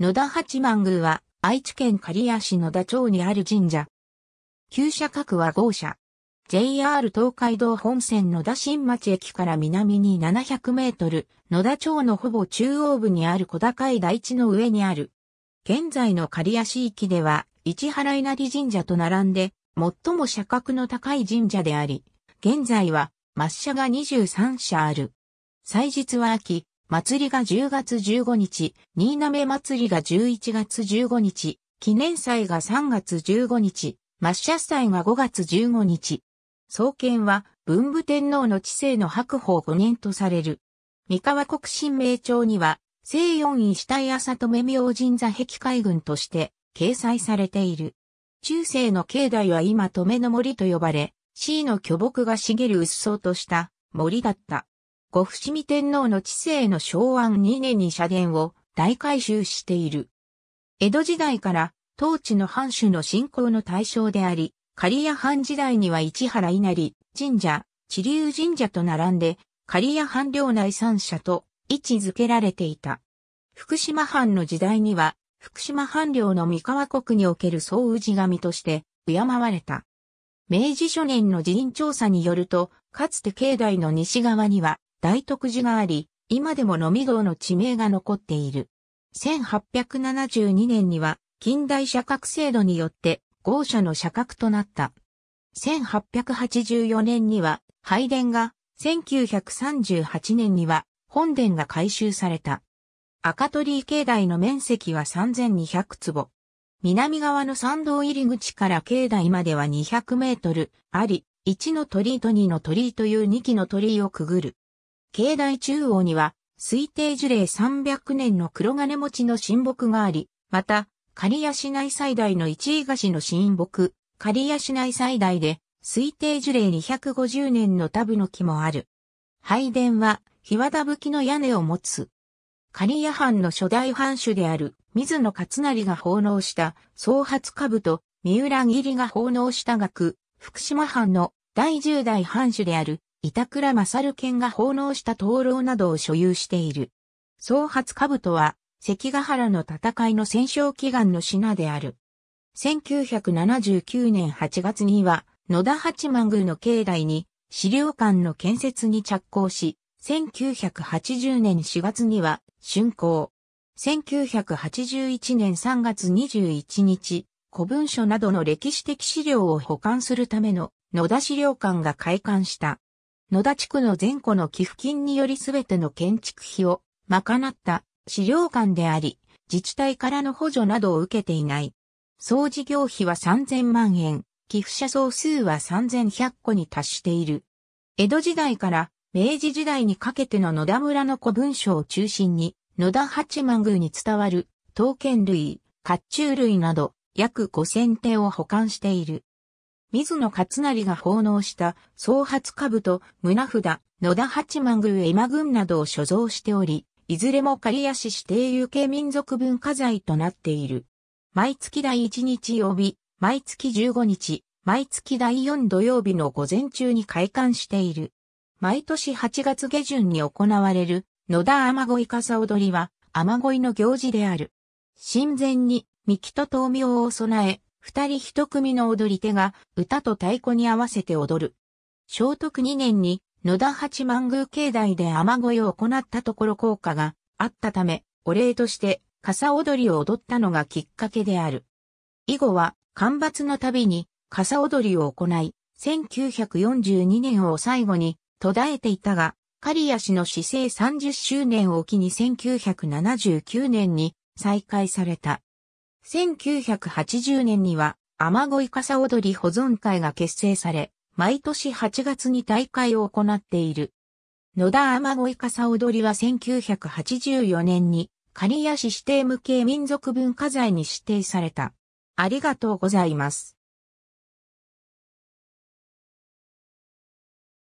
野田八幡宮は、愛知県刈谷市野田町にある神社。旧社格は豪社。JR 東海道本線野田新町駅から南に700メートル、野田町のほぼ中央部にある小高い台地の上にある。現在の刈谷市域では、市原稲荷神社と並んで、最も社格の高い神社であり、現在は、抹社が23社ある。祭日は秋、祭りが10月15日、新滑祭りが11月15日、記念祭が3月15日、抹茶祭が5月15日。創建は文武天皇の治世の白鵬5年とされる。三河国神明朝には、西四位死体朝留明神座壁海軍として掲載されている。中世の境内は今留の森と呼ばれ、C の巨木が茂る薄そうとした森だった。ご伏見天皇の治世の昭和2年に社殿を大改修している。江戸時代から当地の藩主の信仰の対象であり、刈谷藩時代には市原稲荷神社、地流神社と並んで、刈谷藩領内三社と位置づけられていた。福島藩の時代には、福島藩領の三河国における総氏神として敬われた。明治初年の寺院調査によると、かつて境内の西側には、大徳寺があり、今でも飲み号の地名が残っている。1872年には近代社格制度によって豪社の社格となった。1884年には拝殿が、1938年には本殿が改修された。赤鳥居境内の面積は3200坪。南側の参道入り口から境内までは200メートルあり、1の鳥居と2の鳥居という2基の鳥居をくぐる。境内中央には、推定樹齢300年の黒金持ちの神木があり、また、刈谷市内最大の一位菓子の神木、刈谷市内最大で、推定樹齢250年のタブの木もある。拝殿は、日和田吹きの屋根を持つ。刈谷藩の初代藩主である、水野勝成が奉納した、総発株と、三浦義理が奉納した額、福島藩の第10代藩主である、板倉勝県が奉納した灯籠などを所有している。総発兜は、関ヶ原の戦いの戦勝祈願の品である。1979年8月には、野田八幡宮の境内に、資料館の建設に着工し、1980年4月には、竣工。1981年3月21日、古文書などの歴史的資料を保管するための野田資料館が開館した。野田地区の前戸の寄付金によりすべての建築費を賄った資料館であり、自治体からの補助などを受けていない。総事業費は3000万円、寄付者総数は3100個に達している。江戸時代から明治時代にかけての野田村の古文書を中心に、野田八幡宮に伝わる刀剣類、甲冑類など約5000点を保管している。水野勝成が奉納した総株兜、胸札、野田八幡宮絵馬群などを所蔵しており、いずれも刈谷市指定有形民族文化財となっている。毎月第1日曜日、毎月15日、毎月第4土曜日の午前中に開館している。毎年8月下旬に行われる野田雨乞い笠踊りは雨乞いの行事である。神前に、三木と豆苗を備え、二人一組の踊り手が歌と太鼓に合わせて踊る。聖徳二年に野田八幡宮境内で雨声を行ったところ効果があったため、お礼として傘踊りを踊ったのがきっかけである。以後は干ばつのたびに傘踊りを行い、1942年を最後に途絶えていたが、刈谷氏の市政30周年を機に1979年に再開された。1980年には、雨乞い笠踊り保存会が結成され、毎年8月に大会を行っている。野田雨乞い笠踊りは1984年に、刈谷市指定無形民族文化財に指定された。ありがとうございます。